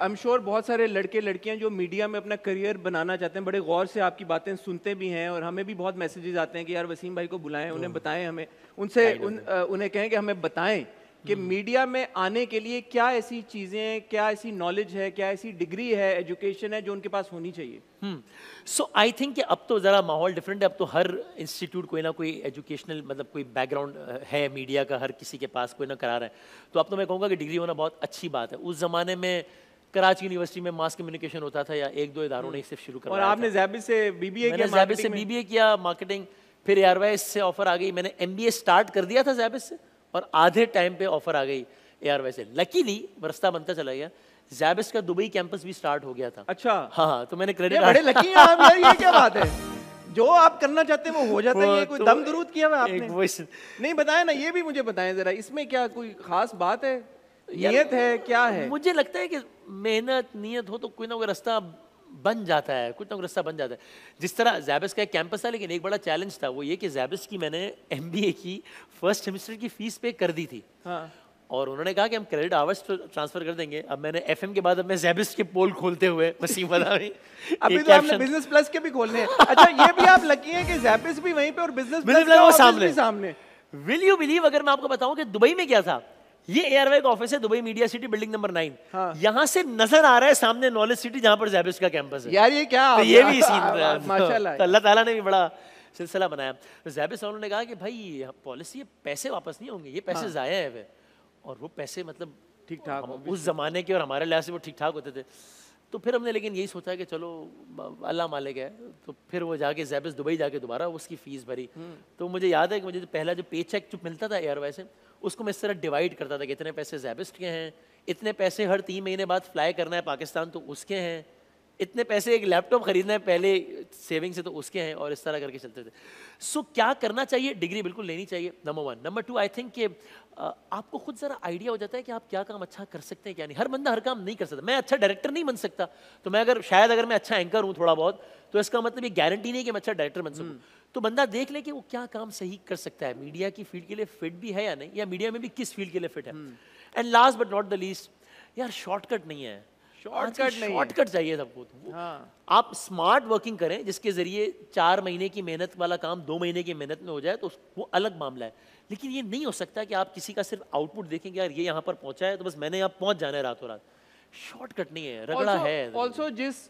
I am sure बहुत सारे लड़के लड़कियां जो मीडिया में अपना करियर बनाना चाहते हैं बड़े गौर से आपकी बातें सुनते भी हैं और हमें भी बहुत मैसेजेस आते हैं कि यार वसीम भाई को बुलाएं उन्हें हाँ। बताएं हमें उनसे उन, उन्हें कहें कि हमें बताएं कि मीडिया हम्म। में आने के लिए क्या ऐसी चीज़ें क्या ऐसी नॉलेज है क्या ऐसी डिग्री है एजुकेशन है जो उनके पास होनी चाहिए सो आई थिंक कि अब तो ज़रा माहौल डिफरेंट है अब तो हर इंस्टीट्यूट कोई ना कोई एजुकेशनल मतलब कोई बैकग्राउंड है मीडिया का हर किसी के पास कोई ना करा रहा है तो अब तो मैं कहूँगा कि डिग्री होना बहुत अच्छी बात है उस ज़माने में कराची यूनिवर्सिटी में मास कम्युनिकेशन होता था या एक दो इधारों ने हम्म। सिर्फ शुरू करवाया और आपने जैबिस से बीबीए किया जैबिस से बीबीए किया मार्केटिंग फिर एआरवाई से ऑफर आ गई मैंने एम स्टार्ट कर दिया था जैबिस से और आधे टाइम पे ऑफर आ गई एआरवाई से लकीली रास्ता बनता चला गया जैबिस का दुबई कैंपस भी स्टार्ट हो गया था अच्छा हाँ, हाँ तो मैंने क्रेडिट बड़े लकी हैं आप ये क्या बात है जो आप करना चाहते हैं वो हो जाता है ये कोई तो दम दरूद किया हुआ आपने नहीं बताया ना ये भी मुझे बताएं जरा इसमें क्या कोई खास बात है नियत है क्या है मुझे लगता है कि मेहनत नियत हो तो कोई ना कोई रास्ता बन जाता है कुछ ना कुछ रास्ता बन जाता है जिस तरह जैबिस का एक कैंपस था लेकिन एक बड़ा चैलेंज था वो ये कि जैबिस की मैंने एम की फर्स्ट सेमेस्टर की फीस पे कर दी थी हाँ। और उन्होंने कहा कि हम क्रेडिट आवर्स ट्रांसफर कर देंगे अब मैंने एफ के बाद अब मैं जैबिस के पोल खोलते हुए वसीम अभी तो आपने बिजनेस प्लस के भी खोलने हैं अच्छा ये भी आप लकी हैं कि जैबिस भी वहीं पे और बिजनेस प्लस सामने सामने विल यू बिलीव अगर मैं आपको बताऊं कि दुबई में क्या था ये एआरवाई का ऑफिस है Dubai media city building number nine यहाँ से नजर आ रहा है सामने नॉलेज सिटी जहाँ पर जैबिस का कैंपस है यार ये क्या तो ये भी सीन तो अल्लाह ताला ने भी बड़ा सिलसिला बनाया तो जैबिस उन्होंने कहा कि भाई पॉलिसी पैसे वापस नहीं होंगे ये पैसे हाँ। ज़ाया है वे और वो पैसे मतलब ठीक ठाक उस जमाने के और हमारे लिहाज से वो ठीक ठाक होते थे तो फिर हमने लेकिन यही सोचा कि चलो अल्लाह मालिक है तो फिर वो जाके जैबिस दुबई जाके दोबारा उसकी फ़ीस भरी हम्म। तो मुझे याद है कि मुझे जो पहला जो पे चेक जो मिलता था एयर से उसको मैं इस तरह डिवाइड करता था कि इतने पैसे जैबिस्ट के हैं इतने पैसे हर तीन महीने बाद फ्लाई करना है पाकिस्तान तो उसके हैं इतने पैसे एक लैपटॉप खरीदना है पहले सेविंग से तो उसके हैं और इस तरह करके चलते थे सो so, क्या करना चाहिए डिग्री बिल्कुल लेनी चाहिए number one number two I think कि आपको खुद ज़रा आइडिया हो जाता है कि आप क्या काम अच्छा कर सकते हैं क्या नहीं हर बंदा हर काम नहीं कर सकता मैं अच्छा डायरेक्टर नहीं बन सकता तो मैं अगर शायद अगर मैं अच्छा एंकर हूँ थोड़ा बहुत तो इसका मतलब ये गारंटी नहीं कि मैं अच्छा डायरेक्टर बन सकूँ हम्म। तो बंदा देख ले कि वो क्या काम सही कर सकता है मीडिया की फील्ड के लिए फिट भी है या नहीं या मीडिया में भी किस फील्ड के लिए फिट है and last but not the least यार शॉर्टकट नहीं है शॉर्टकट नहीं शॉर्टकट चाहिए सबको तो हाँ। आप स्मार्ट वर्किंग करें जिसके जरिए चार महीने की मेहनत वाला काम दो महीने की मेहनत में हो जाए तो वो अलग मामला है लेकिन ये नहीं हो सकता कि आप किसी का सिर्फ आउटपुट देखेंगे यार ये यहाँ पर पहुंचा है तो बस मैंने यहाँ पहुंच जाना है रातों रात शॉर्टकट नहीं है रगड़ा है ऑल्सो जिस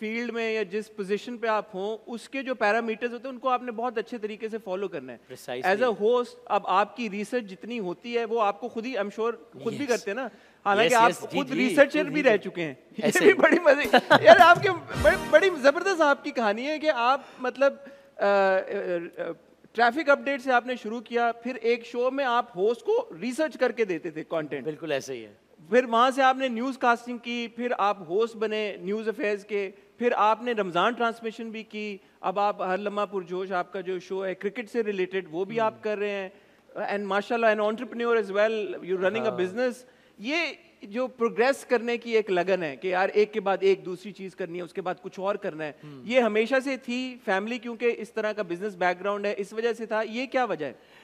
फील्ड um, में या जिस पोजीशन पे आप हो उसके जो पैरामीटर्स होते हैं उनको आपने बहुत अच्छे तरीके से फॉलो करना है एज अ होस्ट अब आपकी रिसर्च जितनी होती है वो आपको खुद ही आई एम श्योर खुद yes. भी करते हैं ना हालांकि आप खुद रिसर्चर भी रह चुके हैं ये भी बड़ी मजे यार आपके बड़ी जबरदस्त आपकी कहानी है कि आप मतलब ट्रैफिक अपडेट से आपने शुरू किया फिर एक शो में आप होस्ट को रिसर्च करके देते थे कंटेंट बिल्कुल ऐसे ही है फिर वहां से आपने न्यूज़ कास्टिंग की फिर आप होस्ट बने न्यूज़ अफेयर्स के फिर आपने रमज़ान ट्रांसमिशन भी की अब आप हर लम्मा पुरजोश आपका जो शो है क्रिकेट से रिलेटेड वो भी आप हम्म। कर रहे हैं एंड माशाल्लाह an entrepreneur as well you running a business ये जो प्रोग्रेस करने की एक लगन है कि यार एक के बाद एक दूसरी चीज करनी है उसके बाद कुछ और करना है हम्म। ये हमेशा से थी फैमिली क्योंकि इस तरह का बिजनेस बैकग्राउंड है इस वजह से था ये क्या वजह है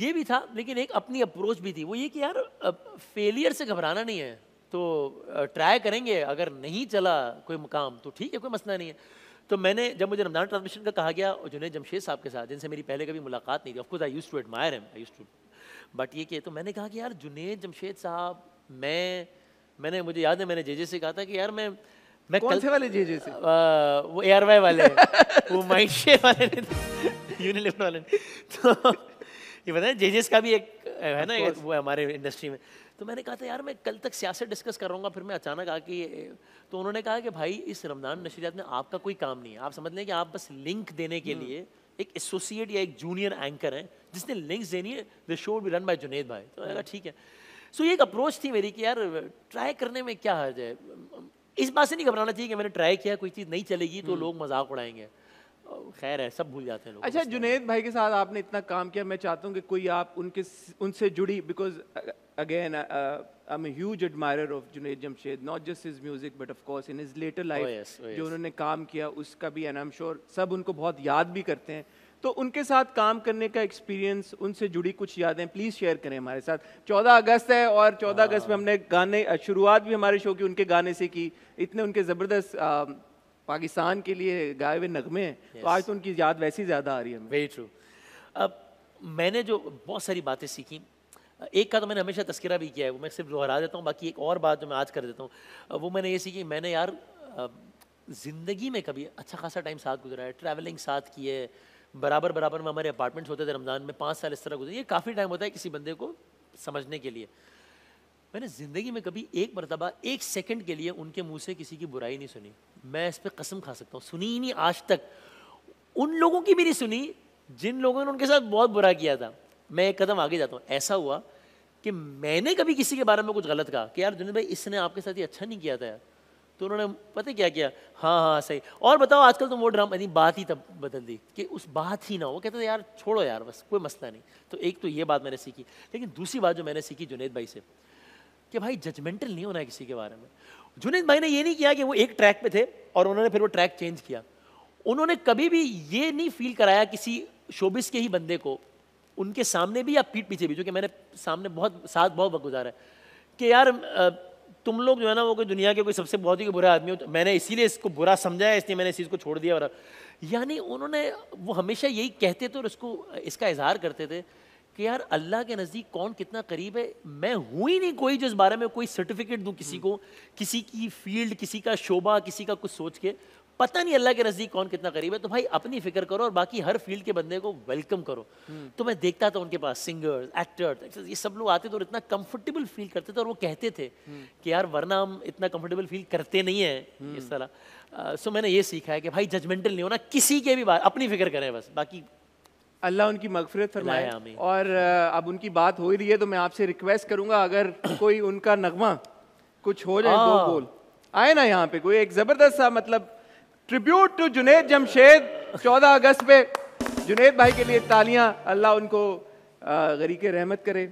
ये भी था लेकिन एक अपनी अप्रोच भी थी वो ये कि यार फेलियर से घबराना नहीं है तो ट्राई करेंगे अगर नहीं चला कोई मुकाम तो ठीक है कोई मसला नहीं है तो मैंने जब मुझे रमजान ट्रांसमिशन का कहा गया और जुनेद जमशेद साहब के साथ जिनसे मेरी पहले कभी मुलाकात नहीं थी of course I used to admire him I used to but ये किया तो मैंने कहा कि यार जुनेद जमशेद साहब मैं मैंने मुझे याद है मैंने जेजे से कहा था कि यार मैं मैं कौन कल, से वाले जेजे से आ, वो एयर वाई वाले वो माइशे वाले यूनिलिफ्ट वाले तो ये बताए जे जेजेस का भी एक है ना एक, वो हमारे इंडस्ट्री में तो मैंने कहा था यार मैं कल तक सियासत डिस्कस कर रहा फिर मैं अचानक आके तो उन्होंने कहा कि भाई इस रमज़ान नशरियात में आपका कोई काम नहीं है आप समझ लें कि आप बस लिंक देने के हम्म। लिए एक एसोसिएट या एक जूनियर एंकर है जिसने लिंक्स देनी है the show be run by Junaid भाई तो मैंने ठीक है सो so, ये एक अप्रोच थी मेरी कि यार ट्राई करने में क्या हर्ज है इस बात से नहीं घबराना चाहिए कि मैंने ट्राई किया कोई चीज़ नहीं चलेगी तो हम्म। लोग मजाक उड़ाएंगे खैर है सब भूल जाते हैं लोग अच्छा जुनेद भाई के साथ आपने इतना काम किया मैं चाहता हूँ कि कोई आप उनके उनसे जुड़ी because again uh, I'm a huge admirer of Junaid Jamshed, not just his music, but of course in his later oh, life, oh yes, oh yes. जो उन्होंने काम किया उसका भी एंड आई एम श्योर सब उनको बहुत याद भी करते हैं तो उनके साथ काम करने का एक्सपीरियंस उनसे जुड़ी कुछ यादें प्लीज़ शेयर करें हमारे साथ 14 अगस्त है और 14 अगस्त में हाँ। हमने गाने शुरुआत भी हमारे शो की उनके गाने से की इतने उनके ज़बरदस्त पाकिस्तान के लिए गाए हुए नगमे हैं yes. तो आज तो उनकी याद वैसी ज़्यादा आ रही है वेरी ट्रू अब मैंने जो बहुत सारी बातें सीखी एक का तो मैंने हमेशा तस्करा भी किया है वो मैं सिर्फ दोहरा देता हूँ बाकी एक और बात जो मैं आज कर देता हूँ वो मैंने ये सीखी मैंने यार ज़िंदगी में कभी अच्छा खासा टाइम साथ गुजरा है ट्रैवलिंग साथ की है बराबर बराबर में हमारे अपार्टमेंट्स होते थे रमज़ान में पाँच साल इस तरह गुजरे ये काफ़ी टाइम होता है किसी बंदे को समझने के लिए मैंने ज़िंदगी में कभी एक मरतबा एक सेकंड के लिए उनके मुंह से किसी की बुराई नहीं सुनी मैं इस पर कसम खा सकता हूँ सुनी ही नहीं आज तक उन लोगों की भी नहीं सुनी जिन लोगों ने उनके साथ बहुत बुरा किया था मैं एक कदम आगे जाता हूँ ऐसा हुआ कि मैंने कभी किसी के बारे में कुछ गलत कहा कि यार जुनेद भाई इसने आपके साथ ये अच्छा नहीं किया था यार तो उन्होंने पता क्या किया हाँ हाँ सही और बताओ आजकल तो वो ड्रामा यानी बात ही तब बदल दी कि उस बात ही ना हो कहते थे यार छोड़ो यार बस कोई मसला नहीं तो एक तो ये बात मैंने सीखी लेकिन दूसरी बात जो मैंने सीखी जुनेद भाई से कि भाई जजमेंटल नहीं होना है किसी के बारे में जुनेद भाई ने ये नहीं किया कि वो एक ट्रैक पे थे और उन्होंने फिर वो ट्रैक चेंज किया उन्होंने कभी भी ये नहीं फील कराया किसी शोबिस के ही बंदे को उनके सामने भी या पीठ पीछे भी जो कि मैंने सामने बहुत साथ बहुत वक्त गुजारा है कि यार तुम लोग जो है ना वो कोई दुनिया के कोई सबसे बहुत ही बुरा आदमी हो तो मैंने इसीलिए इसको बुरा समझा है इसलिए मैंने इस चीज़ को छोड़ दिया और यानी उन्होंने वो हमेशा यही कहते थे तो और इसको इसका इजहार करते थे कि यार अल्लाह के नज़दीक कौन कितना करीब है मैं हूँ ही नहीं कोई जो इस बारे में कोई सर्टिफिकेट दूँ किसी हम्म। को किसी की फील्ड किसी का शोभा किसी का कुछ सोच के पता नहीं अल्लाह के नज़दीक कौन कितना करीब है तो भाई अपनी फिक्र करो और बाकी हर फील्ड के बंदे को वेलकम करो हम्म। तो मैं देखता था उनके पास सिंगर एक्टर्स ये सब लोग आते थे और इतना कंफर्टेबल फील करते थे और वो कहते थे हम्म। कि यार वरना हम इतना कंफर्टेबल फील करते नहीं है इस तरह सो मैंने ये सीखा है कि भाई जजमेंटल नहीं होना किसी के भी बात अपनी फिक्र करें बस बाकी अल्लाह उनकी मगफरत फरमाए और अब उनकी बात हो ही रही है तो मैं आपसे रिक्वेस्ट करूंगा अगर कोई उनका नगमा कुछ हो जाए दो हाँ। बोल आए ना यहाँ पे कोई एक जबरदस्त सा मतलब ट्रिब्यूट टू जुनेद जमशेद 14 अगस्त पे जुनेद भाई के लिए तालियां अल्लाह उनको गरीके रहमत करे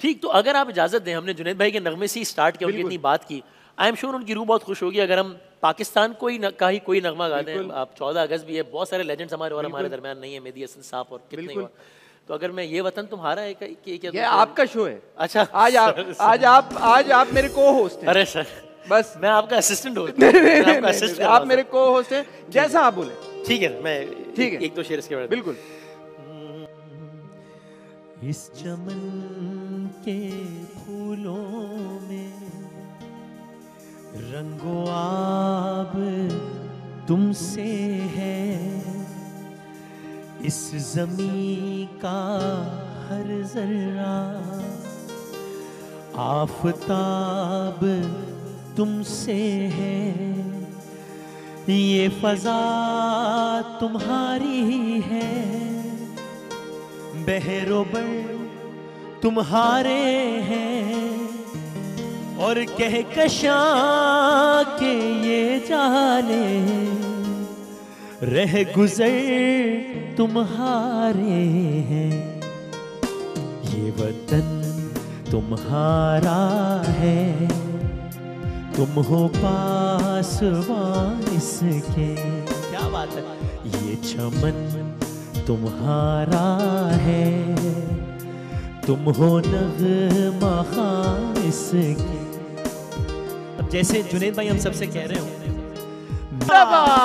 ठीक तो अगर आप इजाजत दें हमने जुनेद भाई के नगमे से ही स्टार्ट किया उनकी इतनी बात की आई एम श्योर उनकी रूह बहुत खुश होगी अगर हम पाकिस्तान को ही न, का ही कोई नगमा गाते हैं आप चौदह अगस्त भी है बहुत सारे लेजेंड्स हमारे और हमारे दरमियान नहीं है मेदी हसन साहब और कितने और तो अगर मैं ये वतन तुम्हारा है कि क्या ये आपका शो है अच्छा आज आप आज आप आज आप मेरे को होस्ट हैं अरे सर बस मैं आपका असिस्टेंट हूँ आप मेरे को होस्ट हैं जैसा आप बोले ठीक है मैं ठीक है एक दो शेर इसके बाद बिल्कुल इस चमन के फूलों से है इस जमी का हर जर्रा आफताब तुमसे है ये फजा तुम्हारी ही है बहरोबर तुम्हारे हैं और कहकशा के ये जाने रह गुजर तुम्हारे हैं ये वतन तुम्हारा है तुम हो पास इसके क्या बात है ये चमन तुम्हारा है तुम हो नगमा इसके अब जैसे जुनेद भाई हम सबसे कह रहे हो